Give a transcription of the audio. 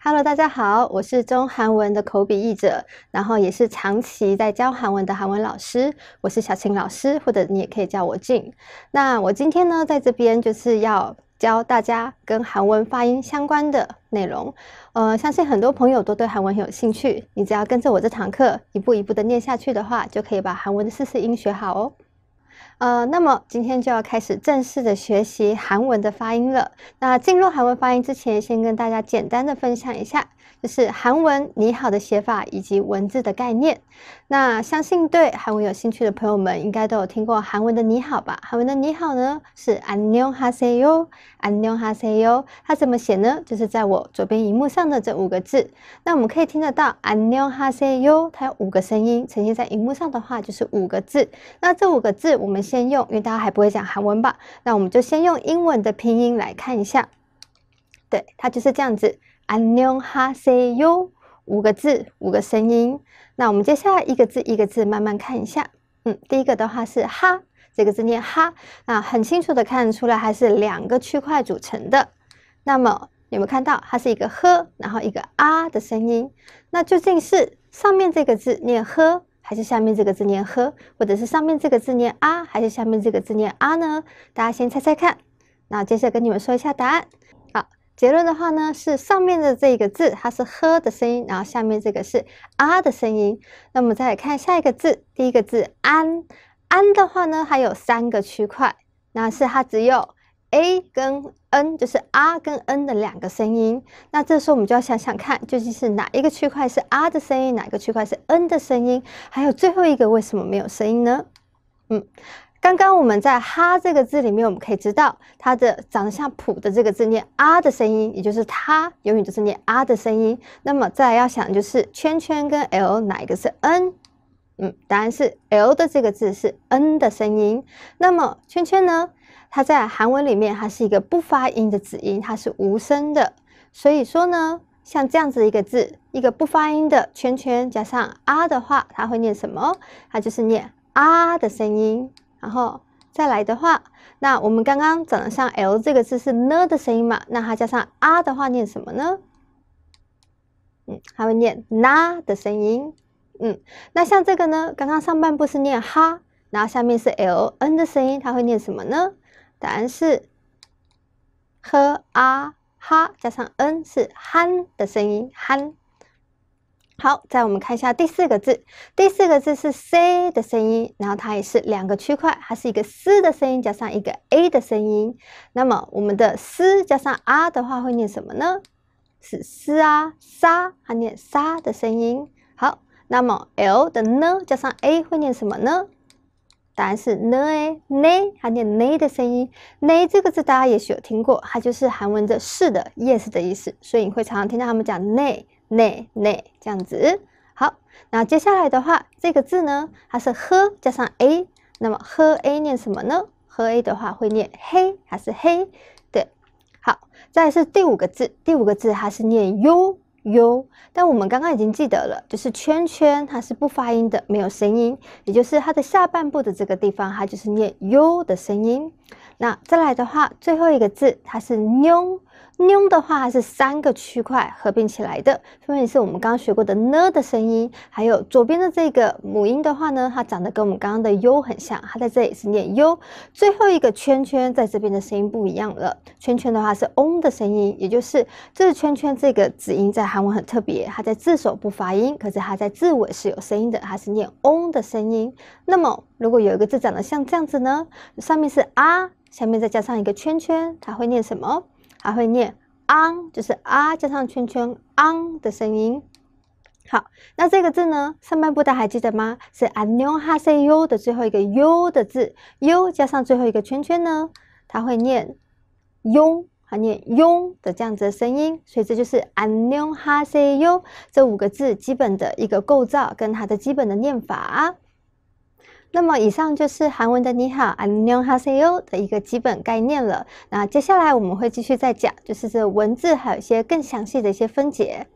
Hello，大家好，我是中韩文的口笔译者，然后也是长期在教韩文的韩文老师，我是小晴老师，或者你也可以叫我静。那我今天呢，在这边就是要教大家跟韩文发音相关的内容。呃，相信很多朋友都对韩文很有兴趣，你只要跟着我这堂课一步一步的念下去的话，就可以把韩文的四四音学好哦。呃，那么今天就要开始正式的学习韩文的发音了。那进入韩文发音之前，先跟大家简单的分享一下，就是韩文“你好”的写法以及文字的概念。那相信对韩文有兴趣的朋友们，应该都有听过韩文的“你好”吧？韩文的“你好”呢是안녕하세 요， 안녕하세 요， 它怎么写呢？就是在我左边荧幕上的这五个字。那我们可以听得到안녕하세 요， 它有五个声音，呈现在荧幕上的话就是五个字。那这五个字，我们先用，因为大家还不会讲韩文吧？那我们就先用英文的拼音来看一下。对，它就是这样子 a n u n h a y o 五个字，五个声音。那我们接下来一个字一个字慢慢看一下。嗯，第一个的话是哈，这个字念哈啊，很清楚的看出来它是两个区块组成的。那么有没有看到，它是一个呵，然后一个啊的声音？那究竟是上面这个字念呵？还是下面这个字念呵，或者是上面这个字念啊？还是下面这个字念啊呢？大家先猜猜看。那接着跟你们说一下答案。好，结论的话呢是上面的这个字它是呵的声音，然后下面这个是啊的声音。那我们再来看下一个字，第一个字安。安的话呢它有三个区块，那是它只有。a 跟 n 就是 r 跟 n 的两个声音，那这时候我们就要想想看，究竟是哪一个区块是 r 的声音，哪个区块是 n 的声音，还有最后一个为什么没有声音呢？嗯，刚刚我们在哈这个字里面，我们可以知道它的长得像普”的这个字念 r 的声音，也就是它永远就是念 r 的声音。那么再来要想就是圈圈跟 l 哪一个是 n？嗯，答案是 L 的这个字是 N 的声音。那么圈圈呢？它在韩文里面，它是一个不发音的子音，它是无声的。所以说呢，像这样子一个字，一个不发音的圈圈加上啊的话，它会念什么？它就是念啊的声音。然后再来的话，那我们刚刚讲的像 L 这个字是呢的声音嘛？那它加上啊的话，念什么呢？嗯，它会念呐的声音。嗯，那像这个呢？刚刚上半部是念哈，然后下面是 l n 的声音，它会念什么呢？答案是 h a 哈加上 n 是憨的声音，憨。好，再我们看一下第四个字，第四个字是 c 的声音，然后它也是两个区块，它是一个 s 的声音加上一个 a 的声音。那么我们的 s 加上 r 的话会念什么呢？是 s 啊，沙，它念沙的声音。好。那么 l 的呢加上 a 会念什么呢？答案是 ne，ne 还念 n 的声音。n 这个字大家也许有听过，它就是韩文的是的 yes 的意思，所以你会常常听到他们讲 n 呢 n n 这样子。好，那接下来的话，这个字呢，它是 h 加上 a，那么 h a 念什么呢？h a 的话会念 he，还是 he？对。好，再是第五个字，第五个字它是念 u。u，但我们刚刚已经记得了，就是圈圈它是不发音的，没有声音，也就是它的下半部的这个地方，它就是念 u 的声音。那再来的话，最后一个字它是 n 妞的话是三个区块合并起来的，分别是我们刚刚学过的呢的声音，还有左边的这个母音的话呢，它长得跟我们刚刚的 u 很像，它在这里是念 u。最后一个圈圈在这边的声音不一样了，圈圈的话是 o n 的声音，也就是这圈圈这个子音在韩文很特别，它在字首不发音，可是它在字尾是有声音的，它是念 o n 的声音。那么如果有一个字长得像这样子呢，上面是啊，下面再加上一个圈圈，它会念什么？还会念昂，就是啊加上圈圈昂的声音。好，那这个字呢，上半部大家还记得吗？是 anion 哈 s e 的最后一个 u 的字，u 加上最后一个圈圈呢，它会念庸，啊，念庸的这样子的声音。所以这就是 anion 哈 s e 这五个字基本的一个构造跟它的基本的念法。那么，以上就是韩文的“你好”啊“ o 好 a e e you” 的一个基本概念了。那接下来我们会继续再讲，就是这文字还有一些更详细的一些分解。